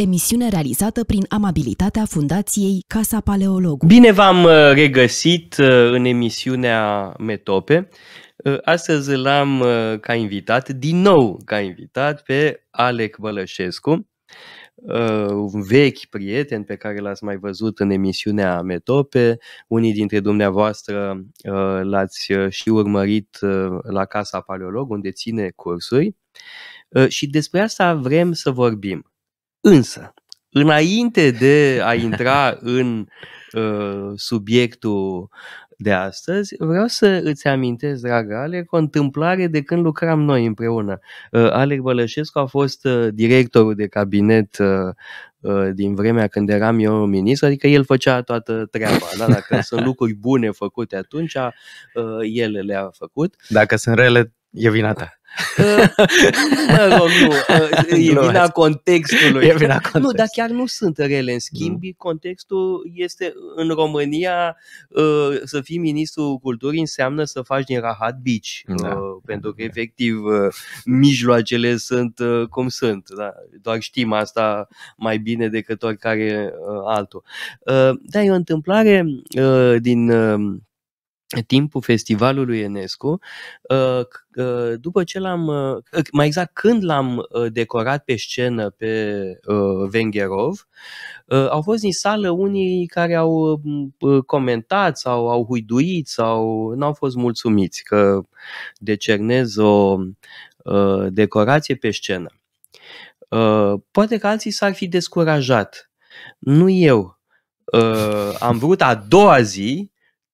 emisiune realizată prin amabilitatea Fundației Casa Paleologu. Bine v-am uh, regăsit uh, în emisiunea Metope. Uh, astăzi l-am ca invitat, din nou ca invitat, pe Alec Bălășescu, un vechi prieten pe care l-ați mai văzut în emisiunea Metope. Unii dintre dumneavoastră l-ați și urmărit la Casa Paleolog, unde ține cursuri. Și despre asta vrem să vorbim. Însă, înainte de a intra în uh, subiectul de astăzi, vreau să îți amintesc, dragă Alec, o întâmplare de când lucram noi împreună. Uh, ă, Alec Bălășescu a fost uh, directorul de cabinet uh, din vremea când eram eu ministru, adică el făcea toată treaba. Da? Dacă sunt lucruri bune făcute atunci, el le-a făcut. Dacă sunt rele, e vina ta mă rog, nu, ă, e vina contextului. E vina context. Nu, dar chiar nu sunt rele. În schimb, mm. contextul este în România ă, să fii ministru culturii înseamnă să faci din rahat bici, da. Ă, da pentru că da. efectiv mijloacele sunt cum sunt. Da? Doar știm asta mai bine decât oricare altul. Da, e o întâmplare din timpul festivalului Enescu, uh, uh, după ce l-am, uh, mai exact când l-am decorat pe scenă pe Vengerov, au fost din sală unii care au comentat sau au huiduit sau n-au fost mulțumiți că decernez o decorație pe scenă. Poate că alții s-ar fi descurajat. Nu eu. Am vrut a doua zi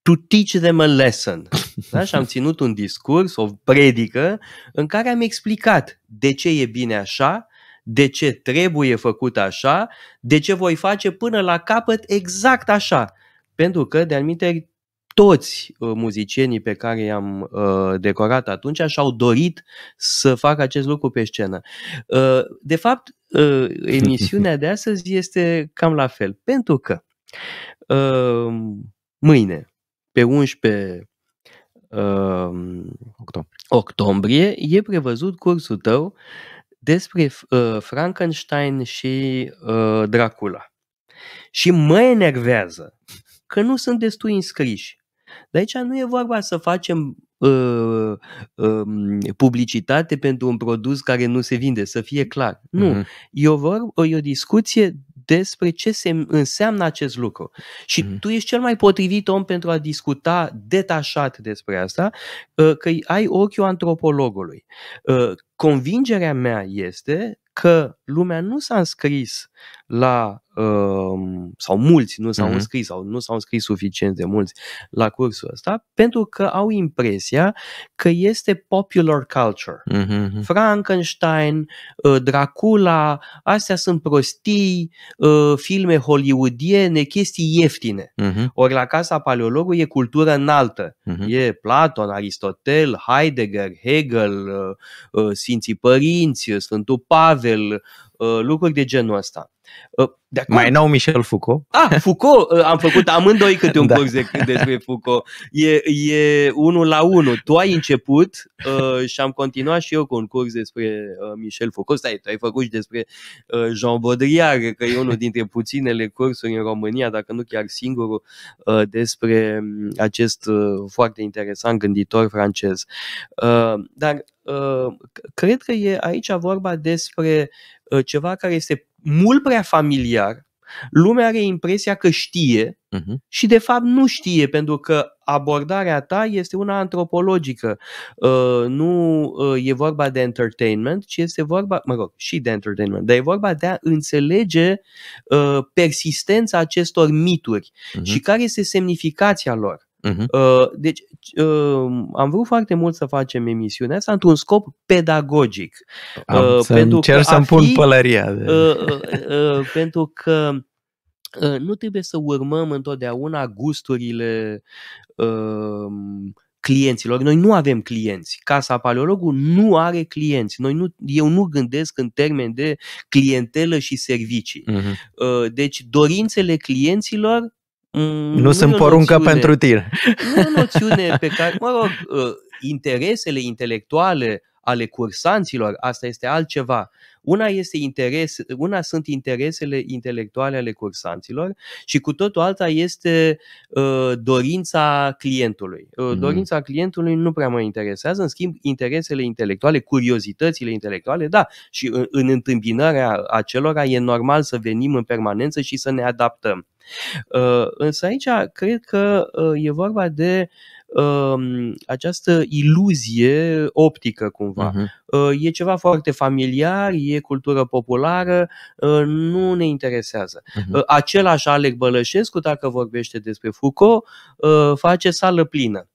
to teach them a lesson. Da? Și am ținut un discurs, o predică, în care am explicat de ce e bine așa, de ce trebuie făcut așa, de ce voi face până la capăt exact așa. Pentru că, de anumite toți uh, muzicienii pe care i-am uh, decorat atunci și-au dorit să facă acest lucru pe scenă. Uh, de fapt, uh, emisiunea de astăzi este cam la fel, pentru că uh, mâine pe 11 uh, um, octombrie e prevăzut cursul tău despre uh, Frankenstein și uh, Dracula. Și mă enervează că nu sunt destui înscriși. De aici nu e vorba să facem uh, uh, publicitate pentru un produs care nu se vinde, să fie clar. Nu. Mm-hmm. E, o vor, e o discuție despre ce se înseamnă acest lucru. Și mm-hmm. tu ești cel mai potrivit om pentru a discuta detașat despre asta, uh, că ai ochiul antropologului. Uh, convingerea mea este că lumea nu s-a înscris la, um, sau mulți nu s-au mm-hmm. înscris, sau nu s-au înscris suficient de mulți la cursul ăsta, pentru că au impresia expresia că este popular culture. Mm-hmm. Frankenstein, uh, Dracula, astea sunt prostii, uh, filme hollywoodiene, chestii ieftine. Mm-hmm. Ori la Casa Paleologului e cultură înaltă. Mm-hmm. E Platon, Aristotel, Heidegger, Hegel, uh, Sfinții Părinți, Sfântul Pavel, lucruri de genul ăsta. De acord. Mai nou Michel Foucault. Ah, Foucault. Uh, am făcut amândoi câte un da. post de, despre Foucault. E, e unul la unul. Tu ai început uh, și am continuat și eu cu un curs despre uh, Michel Foucault. Stai, tu ai făcut și despre uh, Jean Baudrillard, că e unul dintre puținele cursuri în România, dacă nu chiar singurul, uh, despre mm, acest uh, foarte interesant gânditor francez. Uh, dar uh, cred că e aici vorba despre uh, ceva care este mult prea familiar financiar, lumea are impresia că știe uh-huh. și de fapt nu știe pentru că abordarea ta este una antropologică. Uh, nu uh, e vorba de entertainment, ci este vorba, mă rog, și de entertainment, dar e vorba de a înțelege uh, persistența acestor mituri uh-huh. și care este semnificația lor. Uh-huh. Deci uh, am vrut foarte mult să facem emisiunea asta într-un scop pedagogic. Am, uh, să pentru încerc să-mi fi, pălăria. De... Uh, pentru că nu trebuie să urmăm întotdeauna gusturile clienților. Noi nu avem clienți. Casa Paleologul nu are clienți. Noi nu, eu nu gândesc în termen de clientelă și servicii. Uh-huh. Deci dorințele clienților Mm, nu sunt poruncă noțiune, pentru tine. Nu o noțiune pe care, mă rog, uh, interesele intelectuale ale cursanților, asta este altceva. Una, este interes, una sunt interesele intelectuale ale cursanților și cu totul alta este uh, dorința clientului. Uh, mm Dorința clientului nu prea mă interesează, în schimb interesele intelectuale, curiozitățile intelectuale, da, și în, în întâmpinarea acelora e normal să venim în permanență și să ne adaptăm. Uh, însă aici cred că uh, e vorba de uh, Ehm, această iluzie optică cumva. Uh-huh. E ceva foarte familiar, e cultură populară, ehm, nu ne interesează. Uh-huh. Același Alec Bălășescu, dacă vorbește despre Foucault, face sală plină.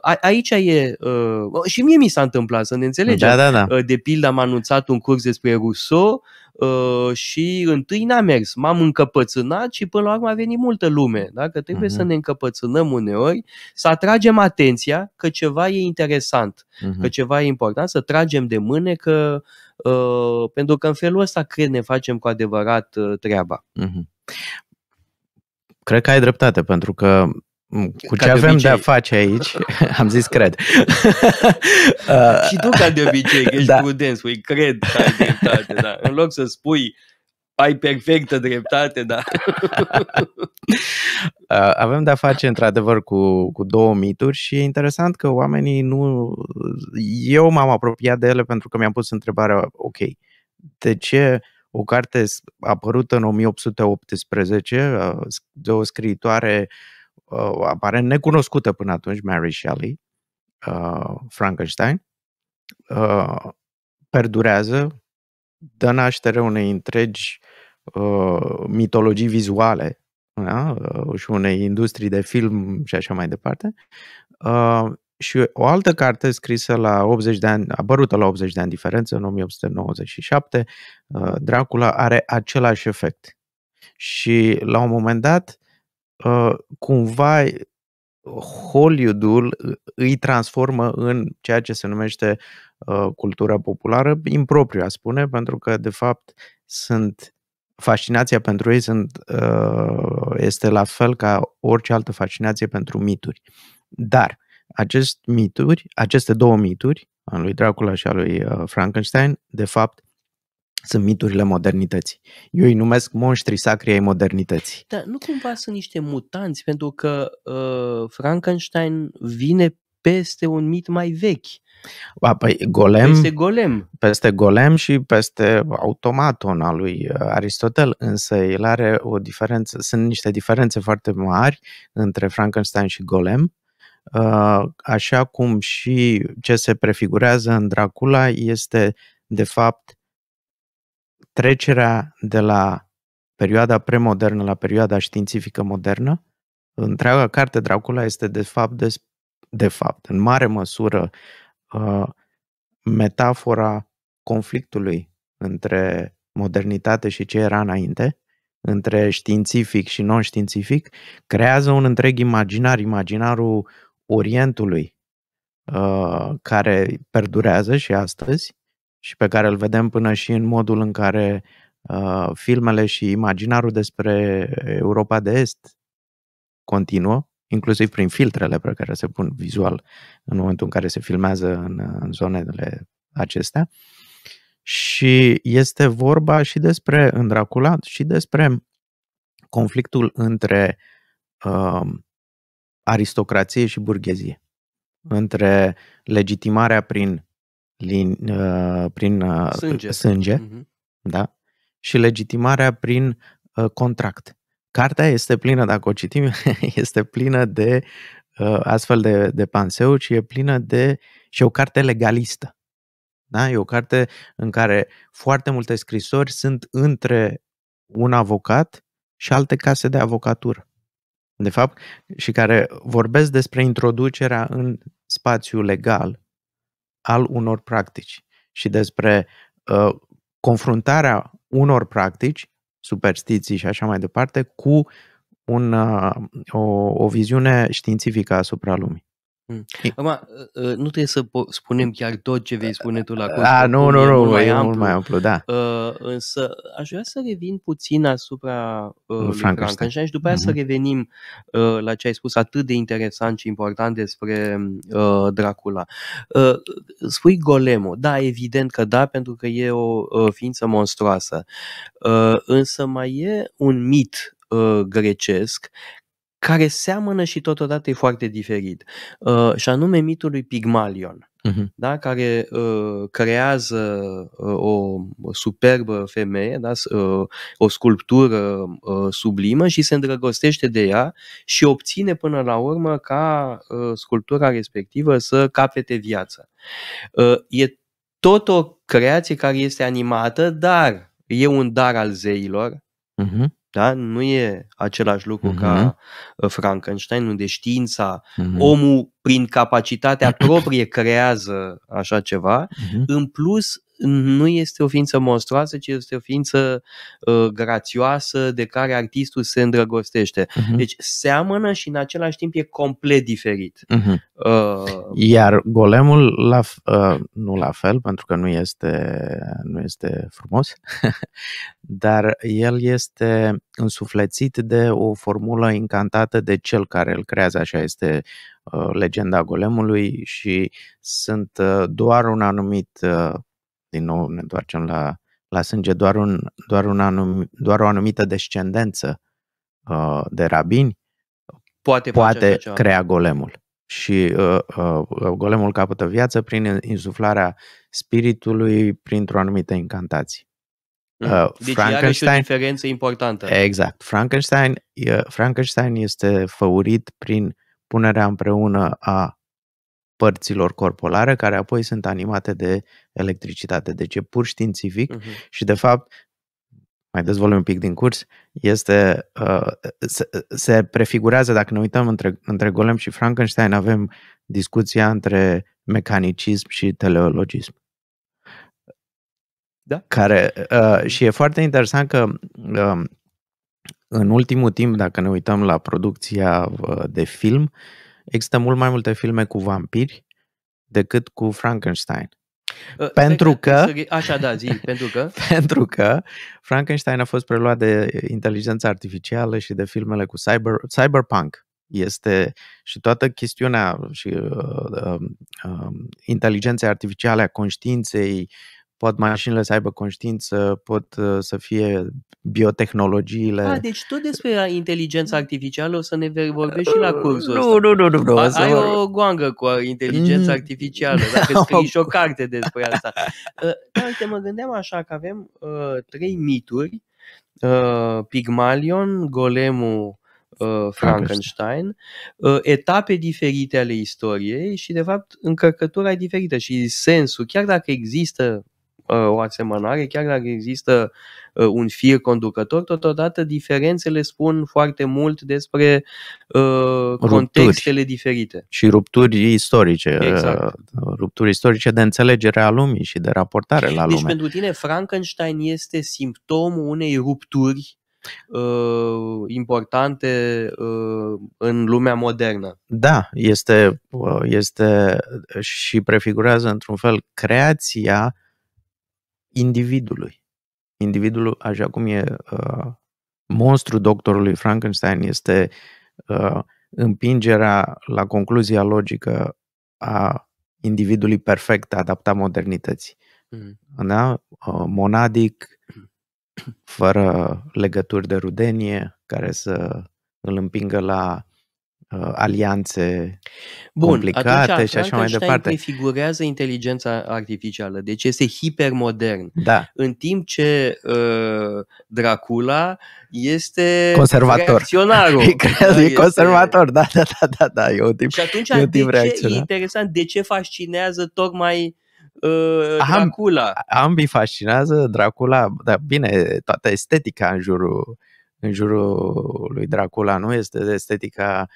A, aici e. Uh, și mie mi s-a întâmplat, să ne înțelegem. Da, da, da. De pildă, am anunțat un curs despre Rousseau Uh, și întâi n-a mers, m-am încăpățânat și până la urmă a venit multă lume, da? că trebuie uh-huh. să mhm. ne încăpățânăm uneori, să atragem atenția că ceva e interesant, uh-huh. că mhm. ceva e important, să tragem de mâne că uh, pentru că în felul ăsta cred ne facem cu adevărat uh, treaba. Uh-huh. Cred că ai dreptate, pentru că Mm, cu ce avem de-a face aici, am zis cred. Uh, și tu ca de obicei, că ești da. prudent, spui cred că ai dreptate, da. În loc să spui ai perfectă dreptate, da. Uh, avem de-a face într-adevăr cu, cu două mituri și e interesant că oamenii nu... Eu m-am apropiat de ele pentru că mi-am pus întrebarea, ok, de ce o carte apărută în 1818 uh, de o scriitoare uh, uh, aparent necunoscută până atunci, Mary Shelley, uh, Frankenstein, uh, perdurează, dă naștere unei întregi uh, mitologii vizuale da? uh, și unei industrii de film și așa mai departe. Uh, și o altă carte scrisă la 80 de ani, apărută la 80 de ani diferență, în 1897, uh, Dracula are același efect. Și la un moment dat, Uh, cumva Hollywoodul uh, îi transformă în ceea ce se numește uh, cultura populară, impropriu a spune, pentru că de fapt sunt fascinația pentru ei sunt, uh, este la fel ca orice altă fascinație pentru mituri. Dar acest mituri, aceste două mituri, al lui Dracula și al lui uh, Frankenstein, de fapt sunt miturile modernității. Eu îi numesc monștrii sacri ai modernității. Dar nu cumva sunt niște mutanți, pentru că uh, Frankenstein vine peste un mit mai vechi. A, păi, golem, peste golem. Peste golem și peste automaton al lui uh, Aristotel, însă el are o diferență, sunt niște diferențe foarte mari între Frankenstein și golem. Uh, așa cum și ce se prefigurează în Dracula este de fapt trecerea de la perioada premodernă la perioada științifică modernă, întreaga carte Dracula este de fapt, de, de fapt în mare măsură, uh, metafora conflictului între modernitate și ce era înainte, între științific și non-științific, creează un întreg imaginar, imaginarul Orientului, uh, care perdurează și astăzi, și pe care îl vedem până și în modul în care uh, filmele și imaginarul despre Europa de Est continuă, inclusiv prin filtrele pe care se pun vizual în momentul în care se filmează în, în zonele acestea. Și este vorba și despre, îndraculat și despre conflictul între uh, aristocrație și burghezie, între legitimarea prin lin, uh, prin uh, sânge, sânge uh-huh. da? și legitimarea prin uh, contract. Cartea este plină, dacă o citim, este plină de uh, astfel de, de panseu, și e plină de. și e o carte legalistă. Da? E o carte în care foarte multe scrisori sunt între un avocat și alte case de avocatură. De fapt, și care vorbesc despre introducerea în spațiul legal al unor practici și despre uh, confruntarea unor practici, superstiții și așa mai departe, cu un, uh, o, o viziune științifică asupra lumii. Mm. Acum, ă, ă, nu trebuie să spunem chiar tot ce vei spune tu la Cosmo. Ah, nu, nu, nu, mai e mult mai amplu, da. Uh, însă aș vrea să revin puțin asupra uh, Frankenstein Frank, și după aia mm-hmm. să mhm. revenim uh, la ce ai spus atât de interesant și important despre uh, Dracula. Uh, spui Golemo, da, evident că da, pentru că e o uh, ființă monstruoasă, uh, însă mai e un mit grecesc care seamănă și totodată e foarte diferit, uh, și anume mitul lui Pigmalion, uh-huh. da? care uh, creează uh, o superbă femeie, da? uh, o sculptură uh, sublimă și se îndrăgostește de ea și obține până la urmă ca uh, sculptura respectivă să capete viață. Uh, e tot o creație care este animată, dar e un dar al zeilor. Uh-huh da? Nu e același lucru uh-huh. ca mhm. uh, Frankenstein, unde știința, uh-huh. omul prin capacitatea proprie creează așa ceva. Uh-huh. În plus, nu este o ființă monstruoasă, ci este o ființă uh, grațioasă de care artistul se îndrăgostește. Uh-huh. Deci seamănă și în același timp e complet diferit. Uh-huh. Uh, Iar golemul, la, uh, nu la fel, pentru că nu este, nu este frumos, dar el este însuflețit de o formulă încantată de cel care îl creează, așa este legenda golemului și sunt doar un anumit din nou ne întoarcem la, la sânge, doar, un, doar, un anum, doar o anumită descendență uh, de rabini poate, poate crea golemul. Și uh, uh, uh, golemul capătă viață prin insuflarea spiritului printr-o anumită incantație. Mm-hmm. Uh, deci Frankenstein, are și o diferență importantă. Exact. Frankenstein, uh, Frankenstein este făurit prin punerea împreună a părților corporale care apoi sunt animate de electricitate. Deci e pur științific uh-huh. și de fapt mai dezvoltăm un pic din curs, este, uh, se, se prefigurează, dacă ne uităm între, între Golem și Frankenstein, avem discuția între mecanicism și teleologism. Da. Care, uh, și e foarte interesant că uh, în ultimul timp, dacă ne uităm la producția uh, de film, uh, Există mult mai multe filme cu vampiri decât cu Frankenstein. Ă, pentru că... că... Așa, da, zi, pentru că... pentru că Frankenstein a fost preluat de inteligența artificială și de filmele cu cyber, cyberpunk. Este și toată chestiunea și uh, uh, uh, inteligenței artificiale, a conștiinței, pot mașinile să aibă conștiință, pot uh, să fie biotehnologiile. A, deci tot despre uh, inteligența artificială o să ne vorbești și la cursul Nu, nu, nu, nu. nu ai o goangă cu inteligența mm. artificială, dacă scrii și o carte despre asta. Uh, da, uite, mă gândeam așa că avem uh, trei mituri, uh, Pygmalion, Golemul Frankenstein, Frankenstein, etape diferite ale istoriei și, de fapt, încărcătura e diferită și sensul, chiar dacă există Uh, o asemănare, chiar dacă există uh, un fir conducător, totodată diferențele spun foarte mult despre uh, contextele diferite. Și rupturi istorice. Uh, exact. Rupturi istorice de înțelegere a lumii și de raportare la deci lume. Deci pentru tine Frankenstein este simptomul unei rupturi uh, importante uh, în lumea modernă. Da, este, este și prefigurează într-un fel creația individului. Individul, așa cum e uh, monstru doctorului Frankenstein, este uh, împingerea la concluzia logică a individului perfect adaptat modernității. Mm. Da? Uh, monadic, mm-hmm. fără legături de rudenie, care să îl împingă la uh, alianțe Bun, complicate atunci, și așa mai departe. prefigurează inteligența artificială, deci este hipermodern. Da. În timp ce uh, Dracula este conservator. Reacționarul. E, cred, da, e este... conservator, da, da, da, da, da, e un tip. Și atunci e, un timp de ce, e interesant de ce fascinează tocmai uh, Dracula. Am, ambii fascinează Dracula, dar bine, toată estetica în jurul în jurul lui Dracula nu este estetica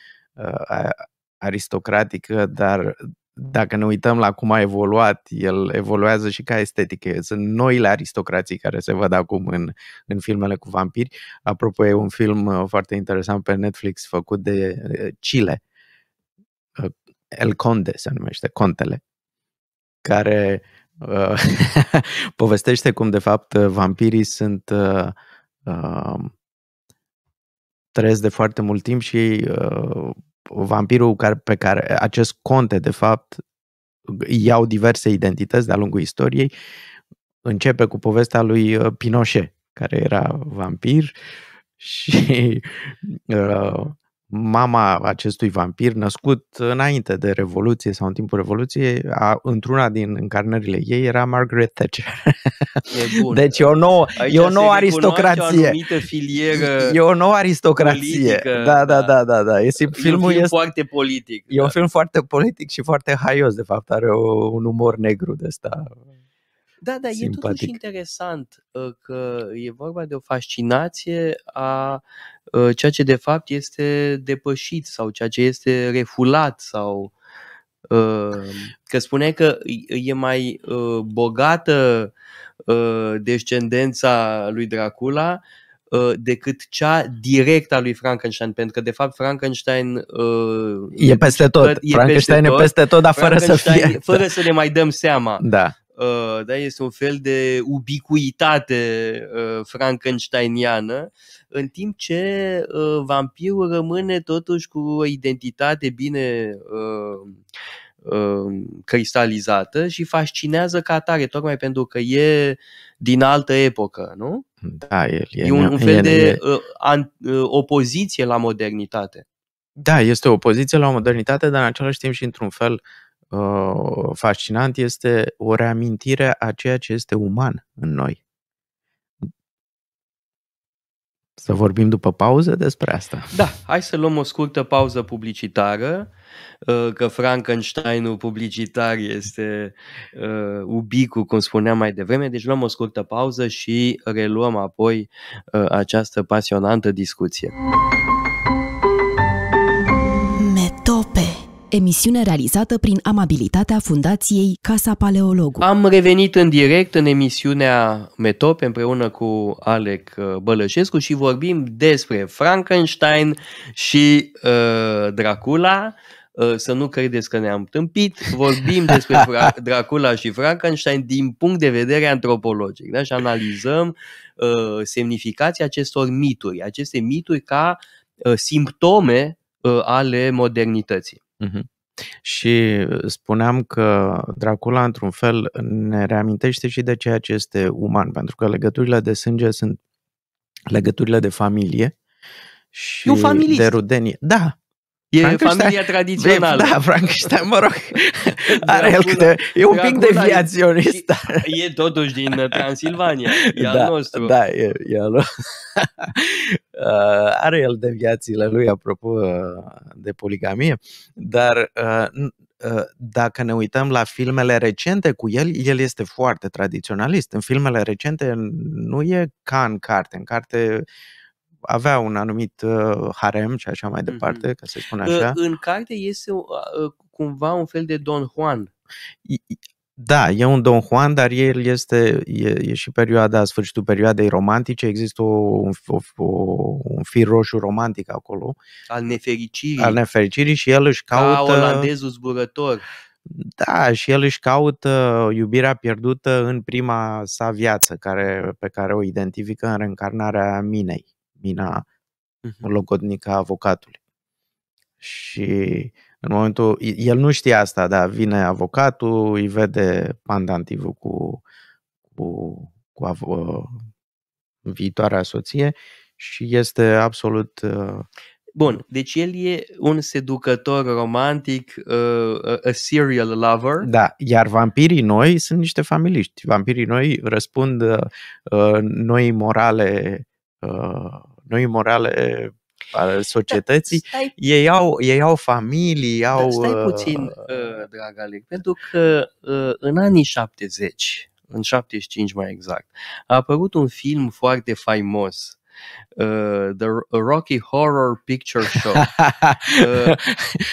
aristocratică, dar dacă ne uităm la cum a evoluat, el evoluează și ca estetică. Sunt noile aristocrații care se văd acum în, în filmele cu vampiri. Apropo, e un film uh, foarte interesant pe Netflix făcut de uh, Chile. Uh, el Conde se numește, Contele, care povestește cum, de fapt, vampirii sunt uh, uh, trăiesc de foarte mult timp și uh, vampirul care, pe care acest conte, de fapt, iau diverse identități de-a lungul istoriei, începe cu povestea lui uh, Pinochet, care era vampir și uh, mama acestui vampir, născut înainte de Revoluție sau în timpul Revoluției, a, într-una din încarnările ei era Margaret Thatcher. E bun. Deci e o nouă, e o nouă aristocrație. O filieră e o nouă aristocrație. da, da, da, da, da. Este, da. simt, e un film este, foarte politic. E da. un film foarte politic și foarte haios, de fapt. Are o, un umor negru de ăsta. Da, da, simpatic. e totuși interesant uh, că e vorba de o fascinație a Uh, ceea ce de fapt este depășit sau ceea ce este refulat sau uh, că spune că e mai uh, bogată descendența lui Dracula decât cea directă a lui Frankenstein, pentru că de fapt Frankenstein e peste tot. E Frankenstein peste tot, e peste tot, dar fără să fie. Fără să ne mai dăm seama. Da. Uh, da, este un fel de ubicuitate uh, frankensteiniană, în timp ce uh, vampirul rămâne totuși cu o identitate bine cristalizată și fascinează ca atare, tocmai pentru că e din altă epocă, nu? Da, el e, e un, un fel el, de e... An, opoziție la modernitate. Da, este o opoziție la o modernitate, dar în același timp și într-un fel uh, Uh, fascinant este o reamintire a ceea ce este uman în noi. Să vorbim după pauză despre asta. Da, hai să luăm o scurtă pauză publicitară, uh, că Frankensteinul publicitar este uh, ubicu, cum spuneam mai devreme, deci luăm o scurtă pauză și reluăm apoi această pasionantă discuție. emisiune realizată prin amabilitatea Fundației Casa Paleologu. Am revenit în direct în emisiunea Metop împreună cu Alec uh, Bălășescu și vorbim despre Frankenstein și uh, Dracula uh, să nu credeți că ne-am tâmpit, vorbim despre Fra- Dracula și Frankenstein din punct de vedere antropologic da? și analizăm uh, semnificația acestor mituri, aceste mituri ca uh, simptome uh, ale modernității. Mm-hmm. Și uh, spuneam că Dracula, într-un fel, ne reamintește și de ceea ce este uman, pentru că legăturile de sânge sunt legăturile de familie și de rudenie. Da, E familia tradițională. da, Frankenstein, mă rog, are da, el câte... E un pic pic deviaționist. E, e totuși din Transilvania, e da, al nostru. Da, e, e al uh, are el deviațiile lui, apropo uh, de poligamie, dar uh, uh, dacă ne uităm la filmele recente cu el, el este foarte tradiționalist. În filmele recente nu e ca în carte. În carte avea un anumit uh, harem și așa mai departe, mm-hmm. ca să spun ă, așa. În carte este ă, cumva un fel de Don Juan. Da, e un Don Juan, dar el este, e, e și perioada, sfârșitul perioadei romantice, există o, un, o, un fir roșu romantic acolo. Al nefericirii. Al nefericirii și el își da, caută... Ca olandezul zburător. Da, și el își caută iubirea pierdută în prima sa viață, care, pe care o identifică în reîncarnarea minei mina uh-huh. logodnică a avocatului. Și în momentul, el nu știe asta, dar vine avocatul, îi vede pandantivul cu, cu, cu av- uh, viitoarea soție și este absolut... Uh, Bun, deci el e un seducător romantic, uh, a serial lover. Da, iar vampirii noi sunt niște familiști. Vampirii noi răspund uh, uh noi morale uh, noi morale ale da, societății, da, stai. ei, au, ei au familii, da, au... Da, stai uh, puțin, uh, drag Alec, pentru că uh, în anii 70, în 75 mai exact, a apărut un film foarte faimos Uh, the Rocky Horror Picture Show. Uh,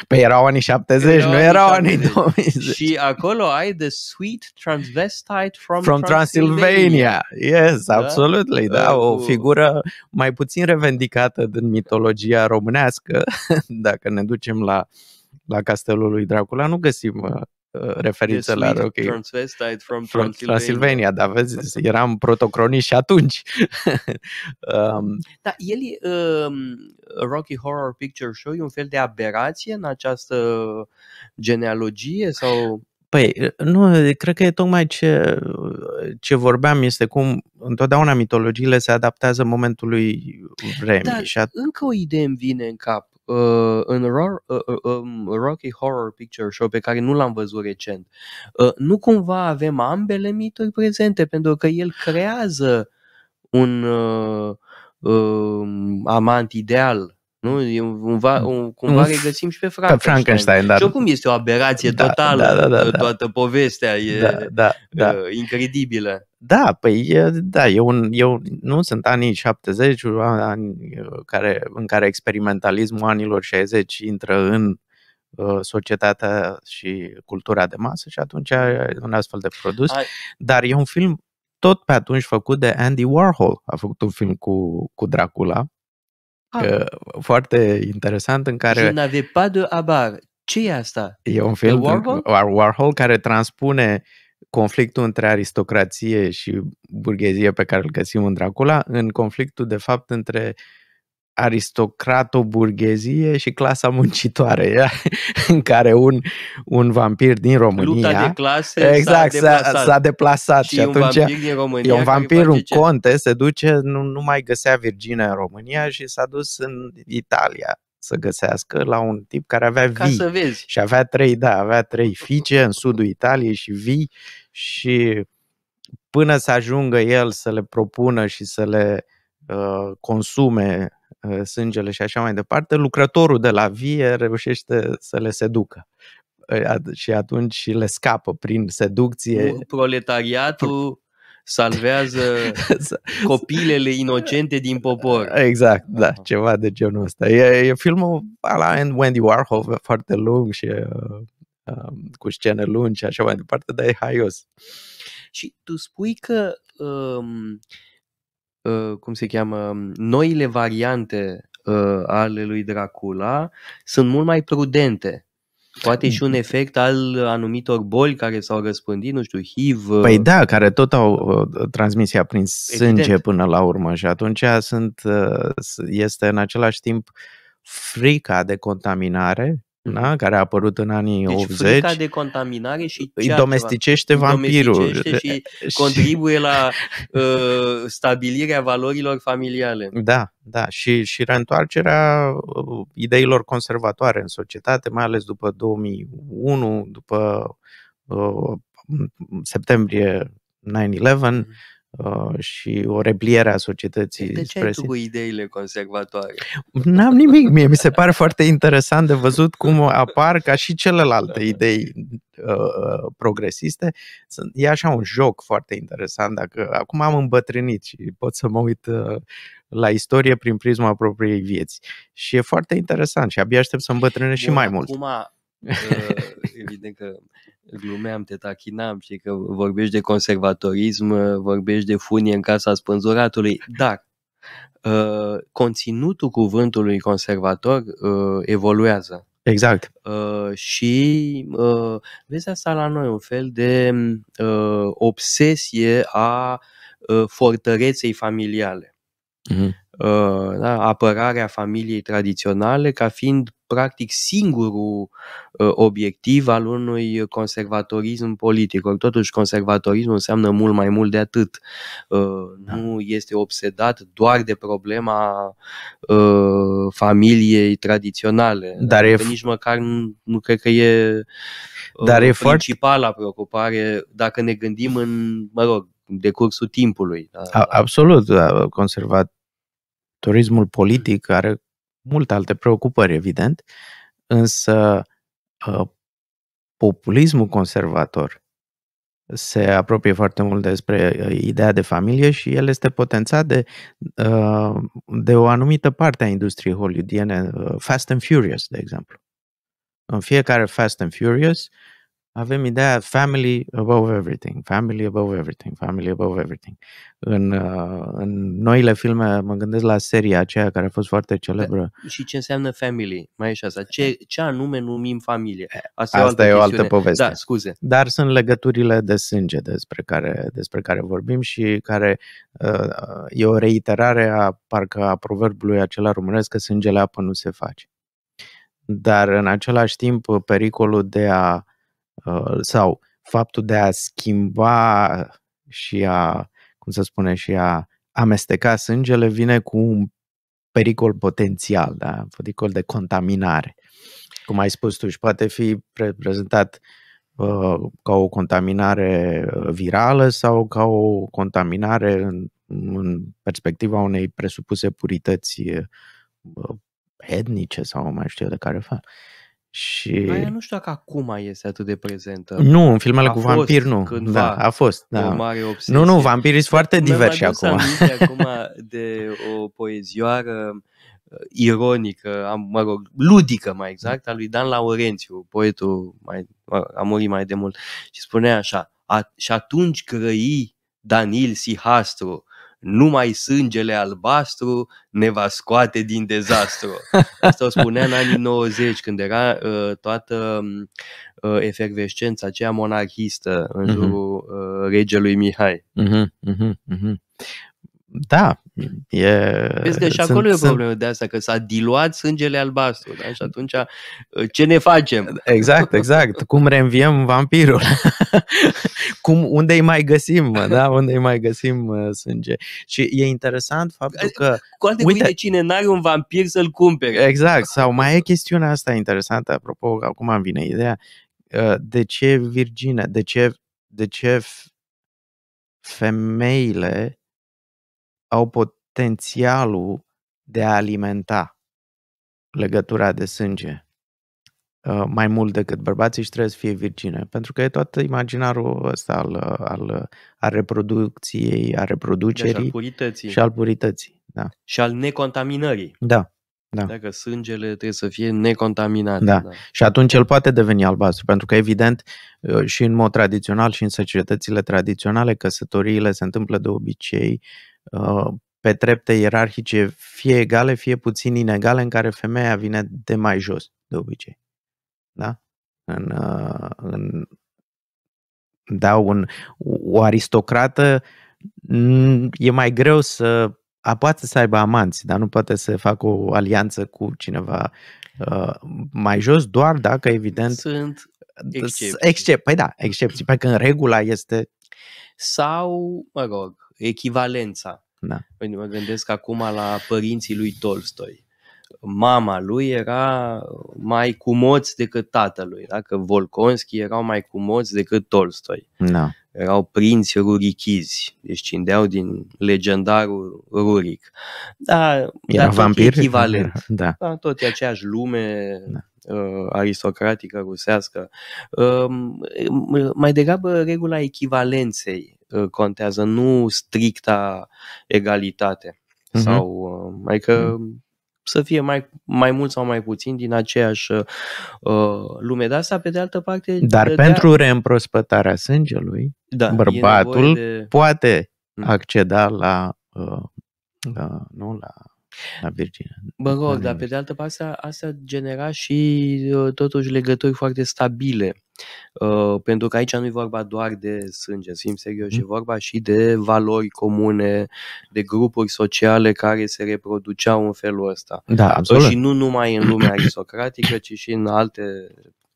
păi erau anii 70, erau nu erau anii 2010. Și acolo ai The Sweet Transvestite from, from Transylvania. Transylvania. Yes, da? absolutely, da, da o figură mai puțin revendicată din mitologia românească. Dacă ne ducem la, la castelul lui Dracula, nu găsim uh, Uh, deci referință la Rocky. Transvestite from, Transylvania. Transylvania. Da, vezi, eram protocronist și atunci. um, da, el e, um, Rocky Horror Picture Show e un fel de aberație în această genealogie sau... Păi, nu, cred că e tocmai ce, ce vorbeam, este cum întotdeauna mitologiile se adaptează momentului vremii. Da, și at- încă o idee îmi vine în cap uh, în Roar, uh, uh, um, Rocky Horror Picture Show pe care nu l-am văzut recent, uh, nu cumva avem ambele mituri prezente pentru că el creează un uh, uh, amant ideal nu? E cumva, un, cumva regăsim mm. mm. și pe Frankenstein. Frankenstein dar. Și oricum este o aberație da, totală, da, da, da, uh, da, toată povestea e da, da, da. Uh, incredibilă. Da, păi da, eu, eu nu sunt anii 70, ani care, în care experimentalismul anilor 60 intră în societatea și cultura de masă și atunci un astfel de produs. Dar e un film tot pe atunci făcut de Andy Warhol. A făcut un film cu, cu Dracula. Ah. Foarte interesant în care... Je n'avais pas de abar. ce e asta? E un film de Warhol? Warhol care transpune conflictul între aristocrație și burghezie pe care îl găsim în Dracula, în conflictul de fapt între aristocrato-burghezie și clasa muncitoare, în care un, un vampir din România... Lupta de clase exact, s-a deplasat. S-a deplasat și, și un atunci vampir din România e un vampir, un conte, se duce, nu, nu mai găsea Virginia în România și s-a dus în Italia să găsească la un tip care avea vii. Ca să vezi. Și avea trei, da, avea trei fiice în sudul Italiei și vii și până să ajungă el să le propună și să le uh, consume uh, sângele și așa mai departe, lucrătorul de la vie reușește să le seducă ă, și atunci le scapă prin seducție. Proletariatul salvează copilele inocente din popor. Exact, da, uh-huh. ceva de genul ăsta. E, e filmul ala Wendy Warhol, foarte lung și uh, um, cu scene lungi și așa mai departe, dar e haios. Și tu spui că, um, uh, cum se cheamă, noile variante uh, ale lui Dracula sunt mult mai prudente Poate și un mm. efect al anumitor boli care s-au răspândit, nu știu, HIV. Păi da, care tot au uh, transmisia prin evident. sânge până la urmă și atunci sunt, uh, este în același timp frica de contaminare da? care a apărut în anii deci 80. Frica de contaminare și îi domesticește vampirul. Domesticește și contribuie la uh, stabilirea valorilor familiale. Da, da, și, și reîntoarcerea ă, ideilor conservatoare în societate, mai ales după 2001, după uh, septembrie 9-11, mm. Uh, și o repliere a societății. De ce ai tu cu ideile conservatoare? N-am nimic, mie mi se pare foarte interesant de văzut cum apar ca și celelalte idei uh, progresiste. E așa un joc foarte interesant. Dacă Acum am îmbătrânit și pot să mă uit uh, la istorie prin prisma propriei vieți. Și e foarte interesant și abia aștept să îmbătrânesc și mai acum... mult. Acum Ă, evident că glumeam, te tachinam, și că vorbești de conservatorism, ă, vorbești de funie în casa spânzuratului, dar ă, conținutul cuvântului conservator evoluează. Exact. Uh, și uh, vezi asta la noi, un fel de uh, obsesie a uh, fortăreței familiale. Uh-huh. Uh, da, apărarea familiei tradiționale ca fiind practic singurul uh, obiectiv al unui conservatorism politic. Or, totuși, conservatorismul înseamnă mult mai mult de atât. Uh, da. Nu este obsedat doar de problema familiei tradiționale. Dar e... Adică nici măcar nu, nu cred că e Dar e principala foarte... preocupare dacă ne gândim în, mă rog, decursul timpului. Da, Absolut, da. Conservat, turismul politic are multe alte preocupări, evident, însă uh, populismul conservator se apropie foarte mult despre uh, ideea de familie și el este potențat de, uh, de o anumită parte a industriei hollywoodiene, Fast and Furious, de exemplu. În fiecare Fast and Furious, avem ideea family above everything, family above everything, family above everything. În, uh, în noile filme mă gândesc la seria aceea care a fost foarte da. celebră. Da. Și ce înseamnă family? Mai e și asta. Ce, exact. ce anume numim familie? Asta, asta e, o altă, e o altă poveste. Da, scuze. Dar sunt legăturile de sânge despre care, despre care vorbim și care uh, e o reiterare a parcă a proverbului acela românesc că sângele apă nu se face. Dar în același timp pericolul de a Uh, sau faptul de a schimba și a, cum să spune, și a amesteca sângele vine cu un pericol potențial, da? pericol de contaminare. Cum ai spus tu, și poate fi prezentat uh, ca o contaminare virală sau ca o contaminare în, în perspectiva unei presupuse purități uh, etnice sau mai știu eu de care fac. Uh, și... Aia nu știu dacă acum este atât de prezentă. Nu, în filmele a cu vampiri nu. Cândva da, a fost. Da. O mare obsesie. Nu, nu, vampirii sunt foarte diversi acum. acum de o poezioară uh, ironică, am, mă rog, ludică mai exact, a lui Dan Laurențiu, poetul mai, a murit mai de mult, și spunea așa, a, și atunci grăi Danil Sihastru, numai sângele albastru ne va scoate din dezastru. Asta o spunea în anii 90, când era uh, toată uh, efervescența aceea monarhistă în mhm. jurul uh, regelui Mihai. Uh-huh, uh-huh, uh-huh. Da, e... Vezi că și sunt, acolo sunt, e o problemă de asta, că s-a diluat sângele albastru, da? Și atunci, uh, ce ne facem? Exact, exact. Cum reînviem vampirul? Cum, unde îi mai găsim, da? Unde îi mai găsim uh, sânge? Și e interesant faptul că... Cu alte uite, cuvinte, cine n-are un vampir să-l cumpere. Exact. Sau mai e chestiunea asta interesantă, apropo, acum îmi vine ideea, uh, de ce virgină, de ce, de ce femeile au potențialul de a alimenta legătura de sânge uh, mai mult decât bărbații și trebuie să fie virgine. Pentru că e tot imaginarul ăsta al, uh, al, uh, al reproducției, a reproducerii deci al purității. și al purității. Da. Și al necontaminării. Da. Da. Dacă sângele trebuie să fie necontaminat. Da. da. Și atunci el poate deveni albastru, pentru că evident și în mod tradițional și în societățile tradiționale căsătoriile se întâmplă de obicei Uh, pe trepte ierarhice fie egale, fie puțin inegale, în care femeia vine de mai jos, de obicei. Da? În, uh, în, da, un, o aristocrată mm, e mai greu să a, poate să aibă amanți, dar nu poate să facă o alianță cu cineva uh, mai jos, doar dacă, evident... Sunt excepții. Excep, păi da, excepții, Pentru că în regula este... Sau, mă rog, echivalența. Da. Pentru păi, că mă gândesc acum la părinții lui Tolstoi. Mama lui era mai cumoț decât tatălui, da? că Volkonski erau mai cumoți decât Tolstoi. Da. Erau prinți rurichizi, deci cindeau din legendarul Ruric. Da, era dar vampir? echivalent. Da. da, tot e aceeași lume, da uh, aristocratică rusească. Uh, mai degrabă regula echivalenței Uh, contează, nu stricta egalitate. Uh-huh. Sau, uh, că adică uh-huh. Mhm. să fie mai, mai mult sau mai puțin din aceeași uh, lume. Dar asta, pe de altă parte... Dar de pentru de-a... reîmprospătarea sângelui, da, bărbatul de... poate mm. acceda la, uh, uh, nu, la la Virginia. Mă rog, dar pe de altă parte asta, genera și ă, totuși legături foarte stabile. Uh, pentru că aici nu e vorba doar de sânge, simt serios, mm. e vorba și de valori comune, de grupuri sociale care se reproduceau în felul ăsta. Da, ă, absolut. Și nu numai în lumea aristocratică, ci și în alte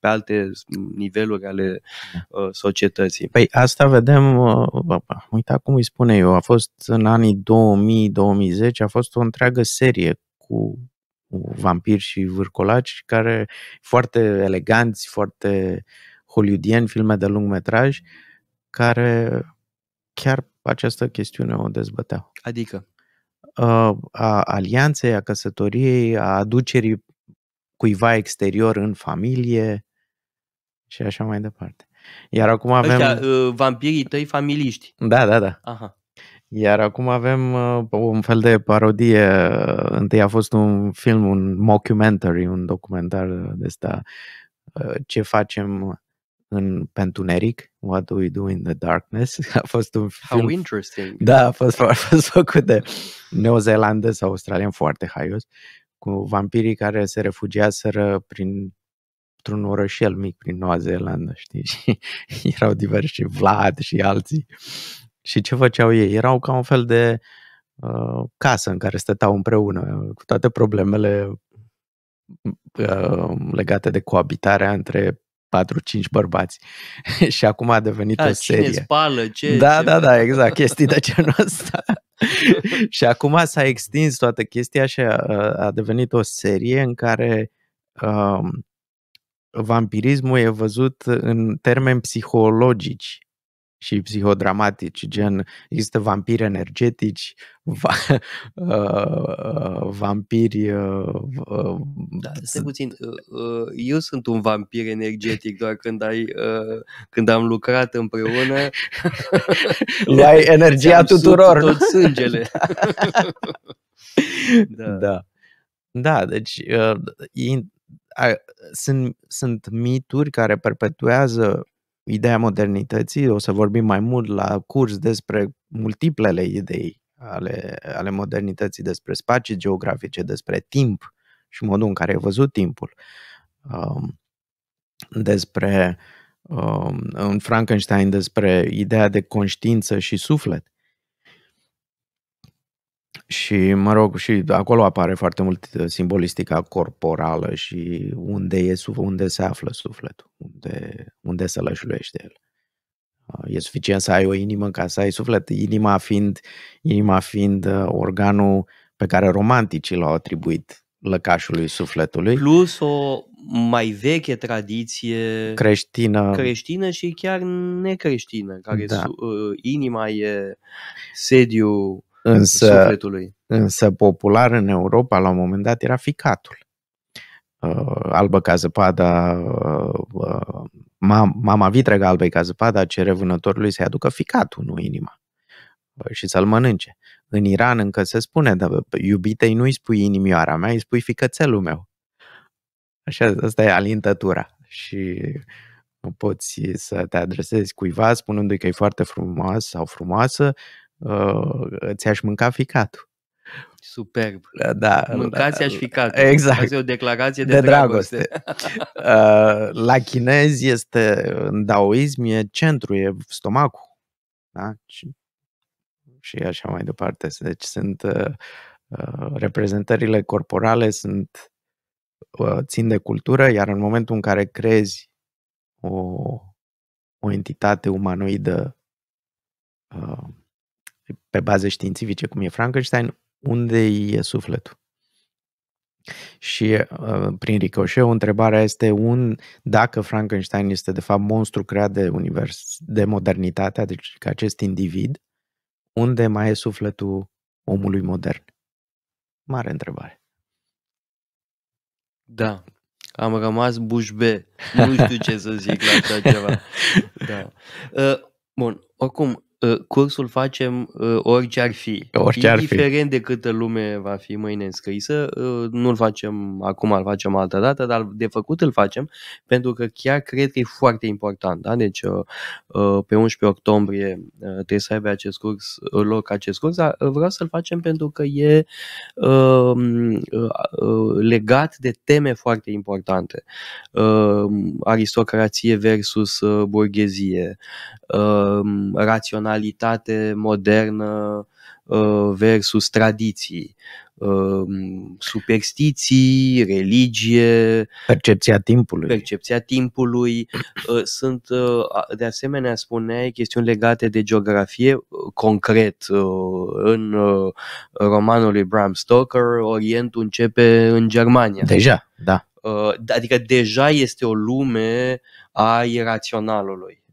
pe alte niveluri ale da. uh, societății. Păi asta vedem, uh, am cum îi spune eu, a fost în anii 2000-2010, a fost o întreagă serie cu vampiri și vârcolaci care foarte eleganți, foarte hollywoodieni, filme de lung metraj, care chiar această chestiune o dezbăteau. Adică? Uh, a alianței, a căsătoriei, a aducerii cuiva exterior în familie, și așa mai departe. Iar acum avem... Ăștia, uh, vampirii tăi familiști. Da, da, da. Aha. Iar acum avem uh, un fel de parodie. Uh, întâi a fost un film, un mockumentary, un documentar de asta. Uh, ce facem în Pentuneric, What Do We Do in the Darkness. A fost un film... How interesting! Da, a fost, a fost făcut de neozelandez sau australian foarte haios, cu vampirii care se refugiaseră prin într-un orășel mic prin Noua Zeelandă, știi? Și erau diversi Vlad și alții. Și ce făceau ei? Erau ca un fel de uh, casă în care stăteau împreună, cu toate problemele uh, legate de coabitarea între 4-5 bărbați. și acum a devenit da, o serie. Cine spală, ce, da, ce... da, da, exact, chestii de genul ăsta. și acum s-a extins toată chestia și a, a devenit o serie în care uh, vampirismul e văzut în termeni psihologici și psihodramatici, gen există vampiri energetici, va, uh, vampiri... Uh, uh, da, stai puțin, uh, uh, eu sunt un vampir energetic, doar când, ai, uh, când am lucrat împreună... Luai ai energia tuturor! Tot sângele! Da. da. da. Da, deci uh, a, sunt, sunt mituri care perpetuează ideea modernității. O să vorbim mai mult la curs despre multiplele idei ale, ale modernității, despre spații geografice, despre timp și modul în care e văzut timpul. Um, despre um, în Frankenstein despre ideea de conștiință și suflet. Și, mă rog, și acolo apare foarte mult uh, simbolistica corporală și unde, e, unde se află sufletul, unde, unde se lășluiește el. Uh, e suficient să ai o inimă ca să ai suflet, inima fiind, inima fiind uh, organul pe care romanticii l-au atribuit lăcașului sufletului. Plus o mai veche tradiție creștină, creștină și chiar necreștină, care da. su, inima e sediu însă, sufletului. Însă popular în Europa, la un moment dat, era ficatul. Uh, albă ca zăpada, uh, uh mama vitregă albă ca zăpada cere vânătorului să-i aducă ficatul, nu inima, uh, și să-l mănânce. În Iran încă se spune, dar iubitei nu-i spui inimioara mea, îi spui ficățelul meu. Așa, asta e alintătura. Și poți să te adresezi cuiva spunându-i că e foarte frumoasă sau frumoasă, uh, ți-aș mânca ficatul. Superb. Da. da Mâncați da. aș ficat. Exact. Asta e o declarație de, de dragoste. dragoste. Uh, la chinez este, în daoism, e centru, e stomacul. Da? Și, și așa mai departe. Deci sunt uh, uh, reprezentările corporale sunt uh, țin de cultură, iar în momentul în care crezi o, o entitate umanoidă uh, pe baze științifice, cum e Frankenstein, unde e sufletul. Și uh, prin ricoșeu, întrebarea este un, dacă Frankenstein este de fapt monstru creat de univers, de modernitate deci ca acest individ, unde mai e sufletul omului modern? Mare întrebare. Da, am rămas bușbe. Nu știu ce să zic la așa ceva. Da. Uh, bun, oricum, Uh, cursul facem uh, orice ar fi. Orice ar Indiferent de câtă lume va fi mâine înscrisă, uh, nu-l facem acum, îl facem altă dată, dar de făcut îl facem pentru că chiar cred că e foarte important. Da? Deci pe 11 octombrie trebuie să aibă acest curs, loc acest curs, dar vreau să-l facem pentru că e um, legat de teme foarte importante. Aristocrație versus burghezie, rațional raționalitate modernă uh, versus tradiții, uh, superstiții, religie, percepția timpului. Percepția timpului uh, sunt de asemenea spune chestiuni legate de geografie concret în romanul lui Bram Stoker, Orientul începe în Germania. Deja, da. Adică deja este o lume a iraționalului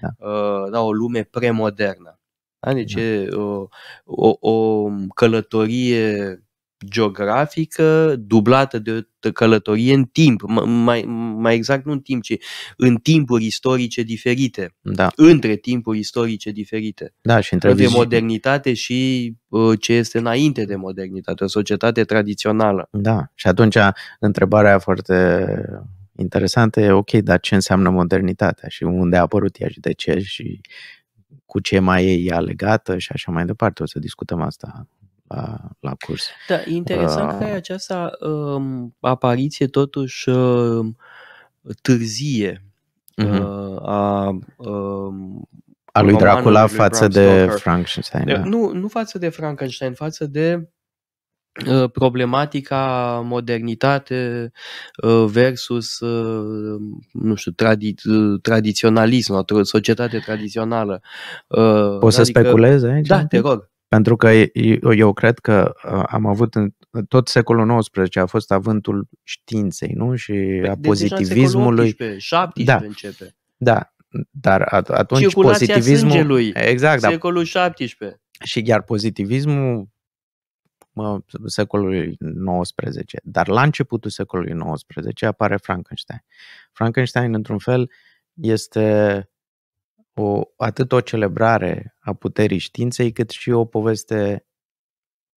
da. uh, da, o lume premodernă. Da? Deci da. e o, o, o călătorie geografică dublată de o călătorie în timp, mai, mai exact nu în timp, ci în timpuri istorice diferite, da. între timpuri istorice diferite. Da, și între vizi... modernitate și uh, ce este înainte de modernitate, o societate tradițională. Da, și atunci întrebarea foarte interesantă e, ok, dar ce înseamnă modernitatea și unde a apărut ea și de ce și cu ce mai e ea legată și așa mai departe. O să discutăm asta la, la curs. Da, interesant uh, că e uh. această uh, apariție totuși uh, târzie uh-huh. uh, a uh, a lui Dracula față lui de Frankenstein. Da. Nu, nu față de Frankenstein, față de Uh, problematica modernitate uh, versus, uh, nu știu, tradi- tradiționalism, societate tradițională. Poți să adică, speculezi aici? Da, te rog. Pentru că eu, eu cred că am avut în tot secolul XIX a fost avântul științei, nu? Și păi, a deci pozitivismului. 18, 17 da. începe. Da, dar atunci Circulația pozitivismul... Sângelui, exact, da. secolul da. 17. Și iar pozitivismul secolului XIX. Dar la începutul secolului XIX apare Frankenstein. Frankenstein, într-un fel, este o, atât o celebrare a puterii științei, cât și o poveste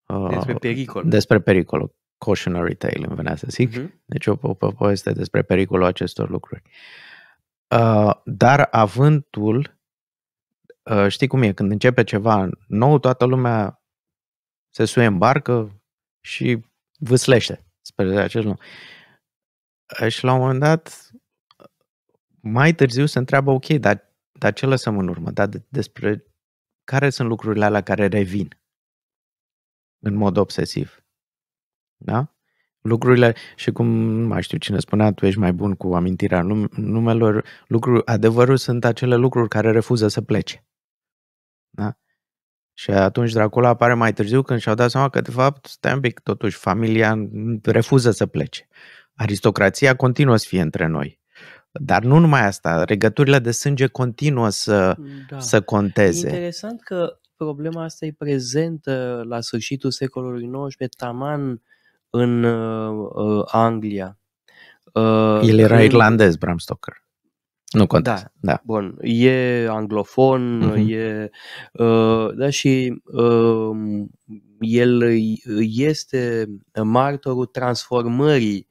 uh, despre pericol. Despre pericolul. Cautionary tale, îmi venea să zic. Uh-huh. Deci o, o, o poveste despre pericolul acestor lucruri. Uh, dar avântul, uh, știi cum e, când începe ceva nou, toată lumea se suie în barcă și vâslește spre acest lucru. Și la un moment dat, mai târziu se întreabă, ok, dar, dar ce lăsăm în urmă? Dar despre care sunt lucrurile alea care revin în mod obsesiv? Da? Lucrurile, și cum mai știu cine spunea, tu ești mai bun cu amintirea numelor, lucruri, adevărul sunt acele lucruri care refuză să plece. Da? Și atunci Dracula apare mai târziu când și-au dat seama că, de fapt, stai un pic, totuși, familia refuză să plece. Aristocrația continuă să fie între noi. Dar nu numai asta, regăturile de sânge continuă să, da. să conteze. Interesant că problema asta e prezentă la sfârșitul secolului XIX, taman în uh, uh, Anglia. Uh, El era când... irlandez, Bram Stoker. Nu contează. Da. da. Bun. E anglofon, uh-huh. e. Uh, da, și uh, el este martorul transformării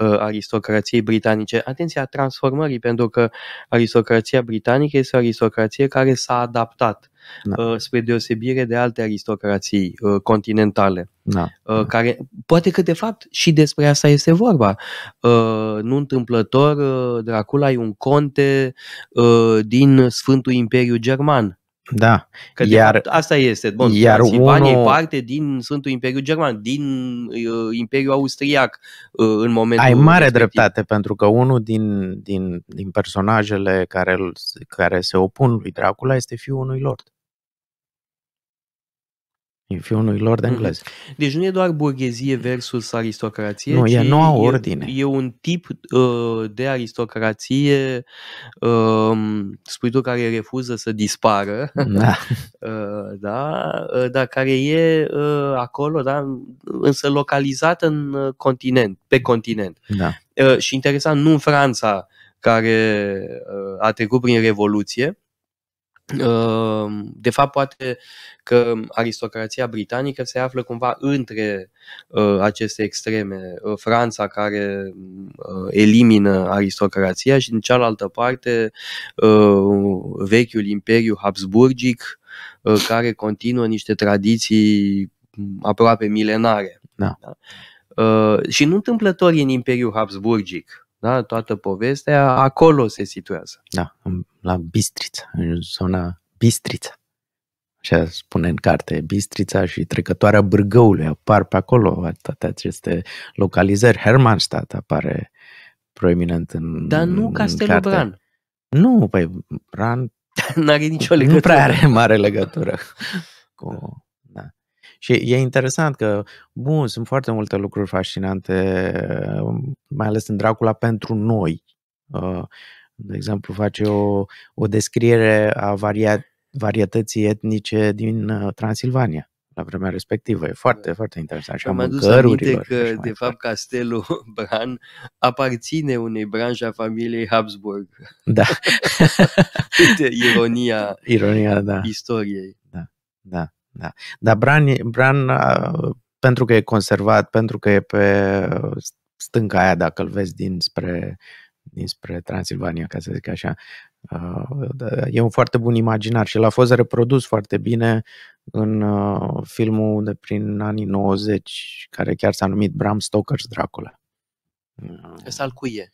ă, aristocrației britanice. Atenția transformării, pentru că aristocrația britanică este o aristocrație care s-a adaptat da. Uh, spre deosebire de alte aristocrații uh, continentale. Da. Uh, care, poate că de fapt și despre asta este vorba. Nu întâmplător, Dracula e un conte din Sfântul Imperiu German. Da. Că de iar, fapt, asta este. Bun, iar Transilvania unu... e parte din Sfântul Imperiu German, din uh, Imperiul Austriac uh, în momentul Ai mare respectiv. dreptate, pentru că unul din, din, din personajele care, care se opun lui Dracula este fiul unui lord. E fiul unui lord mhm. englez. Deci nu e doar burghezie versus aristocrație. Nu, e noua ordine. E, un tip uh, de aristocrație, uh, spui tu, care refuză să dispară, da, uh, da uh, dar care e uh, acolo, da, însă localizată în uh, continent, pe continent. Da. Uh, și interesant, nu în Franța, care uh, a trecut prin Revoluție, Ehm, de fapt, poate că aristocrația britanică se află cumva între uh, aceste extreme. Uh, Franța care uh, elimină aristocrația și, în cealaltă parte, vechiul imperiu habsburgic care continuă niște tradiții aproape milenare. Da. Da? Și nu întâmplător în imperiul habsburgic da? toată povestea, acolo se situează. Da, la Bistrița, în zona Bistrița. Așa spune în carte, Bistrița și trecătoarea Bârgăului apar pe acolo toate aceste localizări. Hermannstadt apare proeminent în Dar nu în Castelul carte. Bran. Nu, păi Bran N-are nicio legătură. Nu prea are mare legătură cu și e interesant că, bun, sunt foarte multe lucruri fascinante, um, mai ales în Dracula, pentru noi. Uh, de exemplu, face o, o descriere a varia, varietății etnice din uh, Transilvania la vremea respectivă. E da. foarte, foarte interesant. Și am adus aminte că, de fapt, castelul Bran aparține unei branșe a familiei Habsburg. Da. Uite, ironia, ironia da. istoriei. Da, da. Da. Dar Bran, Bran, pentru că e conservat, pentru că e pe stânca aia, dacă îl vezi dinspre, dinspre Transilvania, ca să zic așa, da, e un foarte bun imaginar și l-a fost reprodus foarte bine în filmul de prin anii 90, care chiar s-a numit Bram Stoker's Dracula. Ăsta al cui e?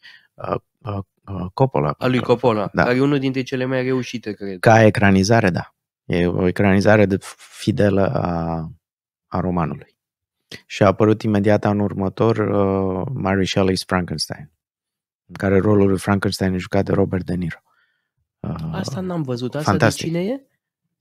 Coppola. A lui Coppola, da. care e unul dintre cele mai reușite, cred. Ca ecranizare, da. E o ecranizare de fidelă a, a romanului. Și a apărut imediat anul următor uh, Mary Shelley's Frankenstein, în care rolul lui Frankenstein e jucat de Robert De Niro. Uh, Asta n-am văzut. Asta fantastic. de cine e?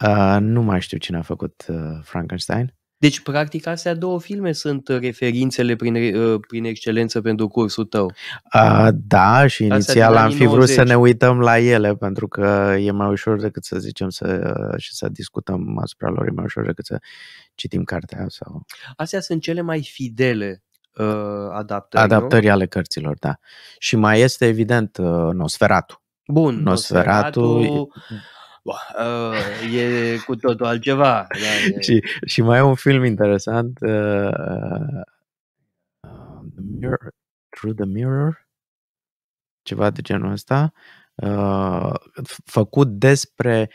Uh, nu mai știu cine a făcut uh, Frankenstein. Deci, practic, astea două filme sunt uh, referințele prin, uh, prin excelență pentru cursul tău. A, da, și inițial am fi 90. vrut să ne uităm la ele, pentru că e mai ușor decât să zicem să, uh, și să discutăm asupra lor, e mai ușor decât să citim cartea. sau. Astea sunt cele mai fidele uh, adaptări, Adaptări nu? ale cărților, da. Și mai este, evident, uh, Nosferatu. Bun, Nosferatu... Nosferatu Bă, uh, e cu totul altceva. Da, e... și, și mai e un film interesant, uh, uh, the Mirror, Through the Mirror, ceva de genul ăsta, uh, făcut despre,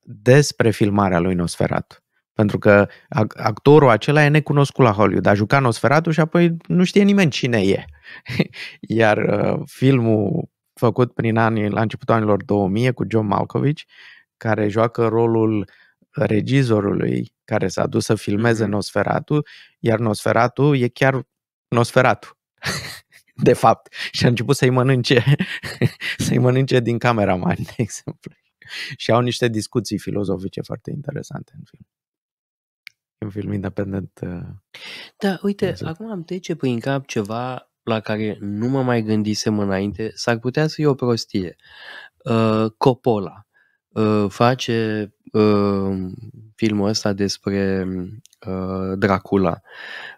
despre filmarea lui Nosferatu. Pentru că actorul acela e necunoscut la Hollywood, a jucat Nosferatu și apoi nu știe nimeni cine e. Iar uh, filmul făcut prin anii, la începutul anilor 2000 cu John Malkovich, care joacă rolul regizorului care s-a dus să filmeze mm-hmm. Nosferatu, iar Nosferatu e chiar Nosferatu. de fapt. Și a început să-i mănânce, să-i mănânce din camera mai, de exemplu. Și au niște discuții filozofice foarte interesante în film. În film independent. Uh, da, uite, exact. acum am trece prin cap ceva la care nu mă mai gândisem înainte, s-ar putea să fie o prostie. Uh, Coppola face uh, filmul ăsta despre uh, Dracula.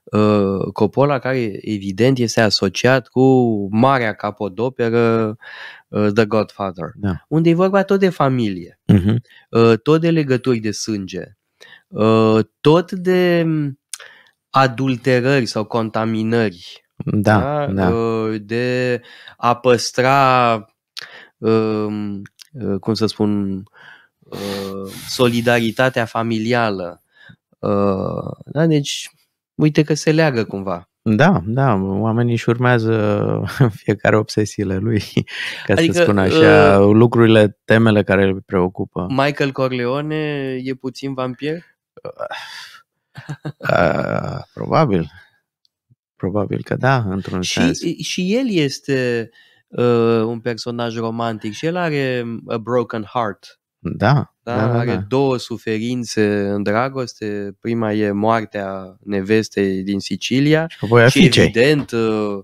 Uh, Coppola, care evident este asociat cu marea capodoperă uh, The Godfather, da. unde e vorba tot de familie, uh-huh. uh, tot de legături de sânge, uh, tot de adulterări sau contaminări. Da, da. da. Uh, de a păstra Uh, cum să spun, uh, solidaritatea familială. Uh, da? Deci, uite că se leagă cumva. Da, da, oamenii își urmează fiecare obsesiile lui, ca adică, să spun așa, uh, lucrurile, temele care îl preocupă. Michael Corleone e puțin vampir? Uh, probabil. Probabil că da, într-un și, sens. Și el este uh, uh, un personaj romantic și el are a broken heart da. da, da, da are da. două suferințe în dragoste. Prima e moartea nevestei din Sicilia și, apoi și evident uh,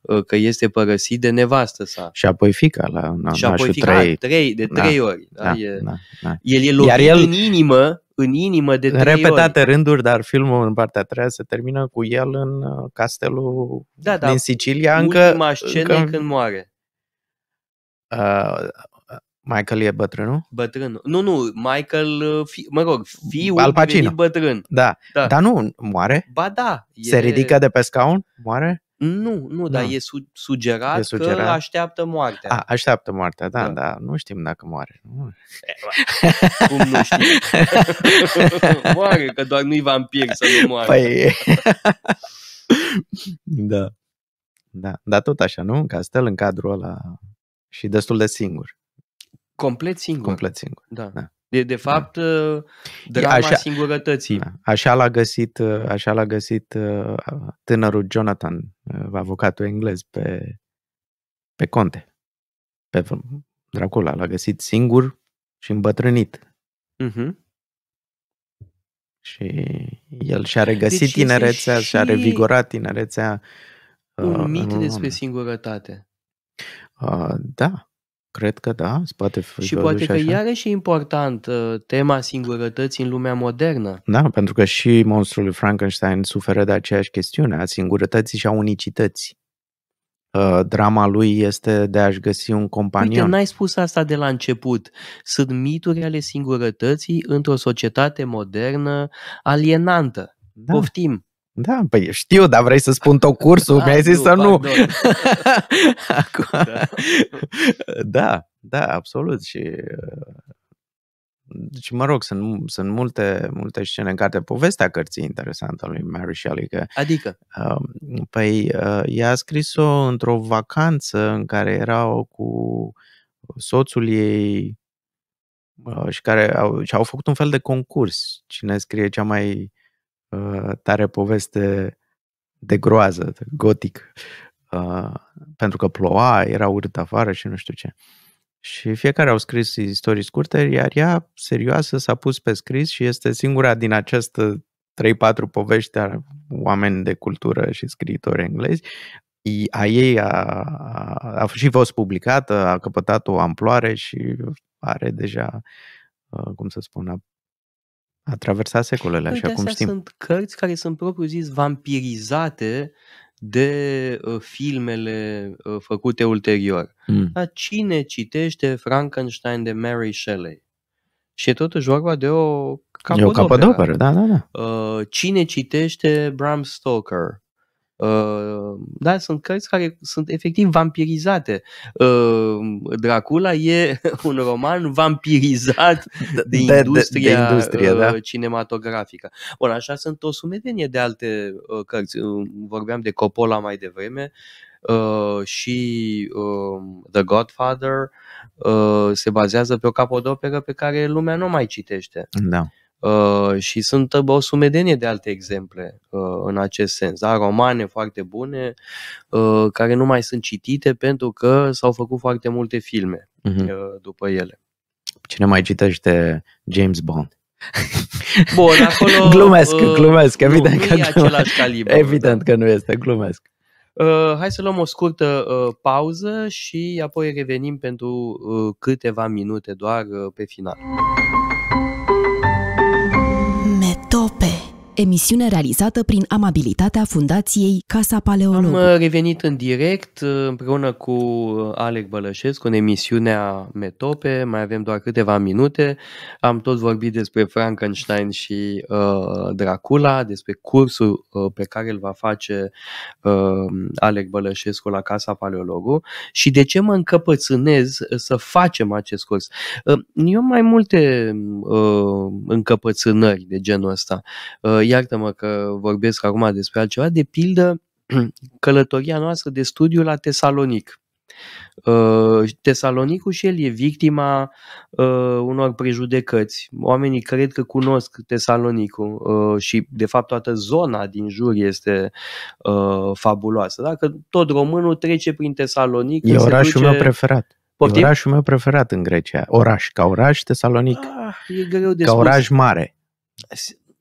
uh, că este părăsit de nevastă sa. Și apoi fica la na, Și apoi fica trei. trei, de da, trei da, ori. Da, da, e, da, da. El e lovit Iar el... în inimă în inimă de trei Repetate ori. rânduri, dar filmul în partea a treia se termină cu el în uh, castelul da, da, din Sicilia. Ultima încă, scenă încă... când moare. Michael e bătrânul? Bătrân. Nu, nu, Michael, uh, fi, mă rog, fiul Al Pacino. bătrân. Da. da. Dar nu moare? Ba da. E... Se ridică de pe scaun? Moare? Nu, nu, da. dar e, su- sugerat e sugerat că așteaptă moartea. A, așteaptă moartea, da, da, dar Nu știm dacă moare. Nu. Cum nu știm? moare, că doar nu-i vampir să nu moare. Păi... da. Da, dar tot așa, nu? În castel, în cadrul ăla și destul de singur. Complet singur. Complet singur. Da. da. De, de fapt, da. Uh, drama așa, singurătății. Da. Așa l-a găsit, uh, așa l-a găsit uh, tânărul Jonathan, avocatul englez, pe, pe conte. Pe Dracula. L-a găsit singur și îmbătrânit. Uh-huh. Și el și-a deci regăsit deci tinerețea, și... și-a revigorat tinerețea. Un uh, mit despre singurătate. Uh, da, Cred că da, poate fi Și poate că așa. iarăși e important uh, tema singurătății în lumea modernă. Da, pentru că și monstrul lui Frankenstein suferă de aceeași chestiune, a singurătății și a unicității. Uh, drama lui este de a-și găsi un companion. Uite, n-ai spus asta de la început. Sunt mituri ale singurătății într-o societate modernă alienantă. Da. Poftim. Da, păi știu, dar vrei să spun tot cursul, da, mi-ai zis nu, să nu. Acum... Da. da, da, absolut și... Deci, mă rog, sunt, sunt multe, multe scene în carte. Povestea cărții interesantă lui Mary Shelley. Că, adică? Um, păi, uh, ea a scris-o într-o vacanță în care erau cu soțul ei uh, și care au, și au făcut un fel de concurs. Cine scrie cea mai Uh, tare poveste de groază, gotic, uh, pentru că ploua, era urât afară și nu știu ce. Și fiecare au scris istorii scurte, iar ea, serioasă, s-a pus pe scris și este singura din această 3-4 povești a oameni de cultură și scriitori englezi. A ei a, a, a și fost publicată, a căpătat o amploare și are deja, uh, cum să spun, a a traversat secolele, așa cum știm. Sunt cărți care sunt propriu zis vampirizate de uh, filmele uh, făcute ulterior. Mm. Dar cine citește Frankenstein de Mary Shelley? Și e totuși vorba de o capodoperă. E o capodoperă, da, da, da. Uh, cine citește Bram Stoker? Da, sunt cărți care sunt efectiv vampirizate. Ă, Dracula e un roman vampirizat de industria, de, de, de industria ă, da? cinematografică. Bun, așa sunt o sumedenie de alte ă, cărți. Vorbeam de Coppola mai devreme și The Godfather se bazează pe o capodoperă pe care lumea nu mai citește. Da. Uh, și sunt o sumedenie de alte exemple uh, în acest sens. Da? Romane foarte bune uh, care nu mai sunt citite pentru că s-au făcut foarte multe filme uh-huh. după ele. Cine mai citește James Bond? Bun, acolo... glumesc, uh, glumesc, evident nu, că nu e glumesc. același calibru. Evident da. că nu este, glumesc. Uh, hai să luăm o scurtă uh, pauză și apoi revenim pentru uh, câteva minute doar uh, pe final. Emisiune realizată prin amabilitatea Fundației Casa Paleologu. Am uh, revenit în direct uh, împreună cu uh, Alec Bălășescu în emisiunea Metope. Mai avem doar câteva minute. Am tot vorbit despre Frankenstein și uh, Dracula, despre cursul uh, pe care îl va face uh, Alec Bălășescu la Casa Paleologu și de ce mă încăpățânez să facem acest curs. Uh, eu mai multe uh, încăpățânări de genul ăsta. Uh, iartă-mă că vorbesc acum despre altceva, de pildă călătoria noastră de studiu la Tesalonic. Uh, Tesalonicul și el e victima uh, unor prejudecăți. Oamenii cred că cunosc Tesalonicul uh, și, de fapt, toată zona din jur este fabuloasă. Dacă tot românul trece prin Tesalonic... E orașul duce... meu preferat. Poftim? E orașul meu preferat în Grecia. Oraș, ca oraș Tesalonic. Ah, e greu de ca spus. oraș mare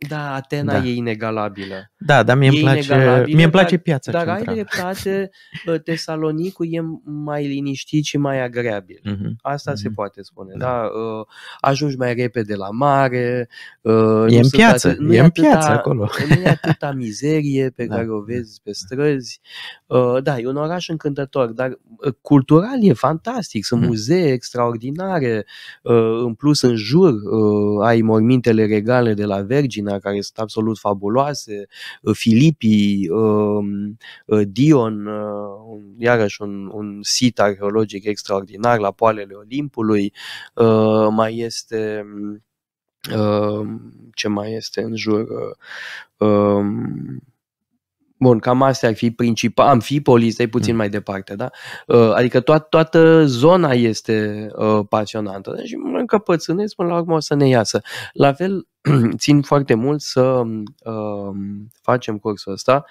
da, Atena da. e inegalabilă. Da, dar mie îmi place, mie îmi place piața Dar centrală. ai dreptate, Tesalonicul e mai liniștit și mai agreabil. Mm-hmm. Asta mm-hmm. se mhm. poate spune, da. da? Uh, ajungi mai repede la mare. Uh, e în piață, atât, e în piață acolo. Nu e atâta mizerie pe da. care o vezi pe străzi. Uh, da, e un oraș încântător, dar cultural e fantastic. Sunt mm. muzee extraordinare. În plus, în jur, ai mormintele regale de la Vergine, Cristina, care sunt absolut fabuloase, uh, Filippi, um, uh, Dion, uh, iarăși un, un sit arheologic extraordinar la poalele Olimpului, mai este um, ce mai este în jur um, Bun, cam astea ar fi principal. Am polis, stai puțin mm. mai departe, da? Adică toat, toată zona este pasionantă. Deci mă încăpățânesc până la urmă o să ne iasă. La fel, țin foarte mult să uh, facem cursul ăsta.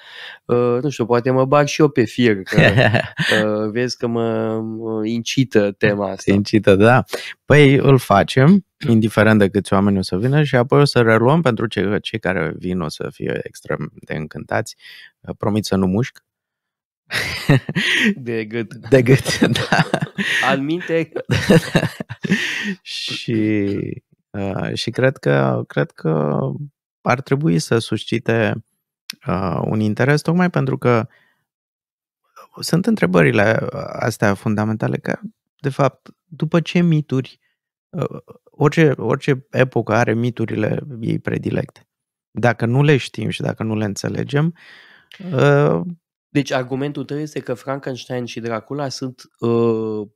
Uh, nu știu, poate mă bag și eu pe fir, că uh, vezi că mă incită tema asta. Incită, da. Păi îl facem, indiferent de câți oameni o să vină și apoi o să reluăm pentru ce, cei care vin o să fie extrem de încântați. Uh, promit să nu mușc, de gât. De gât, da. Al minte. și Ă, și cred că, cred că ar trebui să suscite ă, un interes, tocmai pentru că sunt întrebările astea fundamentale, că, de fapt, după ce mituri, ă, orice, orice epocă are miturile ei predilecte. Dacă nu le știm și dacă nu le înțelegem, deci argumentul tău este că Frankenstein și Dracula sunt, uh,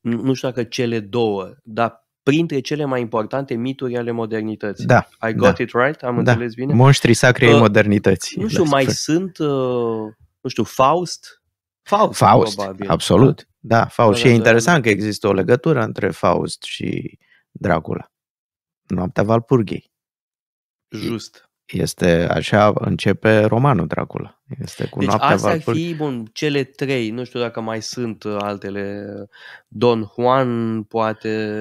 nu știu dacă cele două, dar printre cele mai importante mituri ale modernității. Da. I got da. it right? Am da. înțeles bine? Monștrii ai uh, modernității. Nu știu, da. mai spune. sunt, uh, nu știu, Faust? Faust, Faust probabil. absolut. Da, da Faust. Da, și e interesant că există o legătură între Faust și Dracula. Noaptea Valpurghiei. Just. Este așa, începe romanul Dracula. Este cu deci noaptea astea ar fi, bun, cele trei, nu știu dacă mai sunt uh, altele. Don Juan, poate,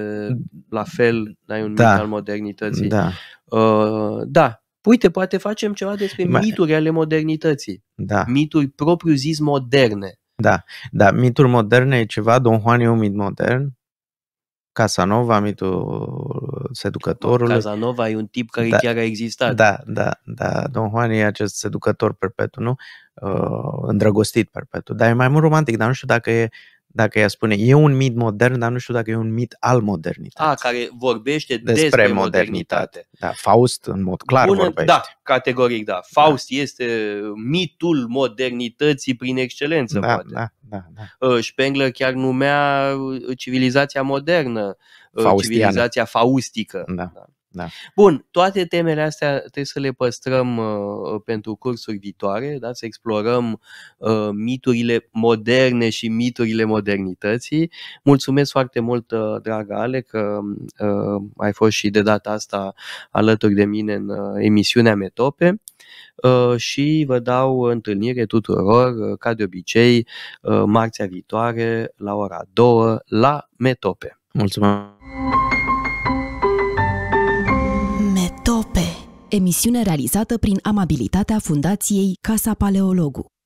la fel, ai un da. mit al modernității. Da. Uh, da, uite, poate facem ceva despre mai... mituri ale modernității. Da. Mituri propriu zis moderne. Da, da, mituri moderne e ceva, Don Juan e un mit modern, Casanova, mitul seducătorul. Cazanova e un tip care da, chiar a existat. Da, da, da. Don Juan e acest seducător perpetu, nu? Uh, îndrăgostit perpetu. Dar e mai mult romantic, dar nu știu dacă e dacă ea spune, e un mit modern, dar nu știu dacă e un mit al modernității. A, care vorbește despre, despre modernitate. modernitate. Da, Faust în mod clar Bună, vorbește. Da, categoric, da. Faust da. este mitul modernității prin excelență, da, poate. Da, da, da. Uh, Spengler chiar numea civilizația modernă Uh, Faustian. civilizația faustică. Da. Da. Da. Bun, toate temele astea trebuie să le păstrăm uh, pentru cursuri viitoare, da? să explorăm uh, miturile moderne și miturile modernității. Mulțumesc foarte mult, uh, dragă Ale, că uh, ai fost și de data asta alături de mine în uh, emisiunea Metope uh, și vă dau întâlnire tuturor, uh, ca de obicei, uh, marțea viitoare la ora 2 la Metope. Mulțumesc! Metope, emisiune realizată prin amabilitatea Fundației Casa Paleologu.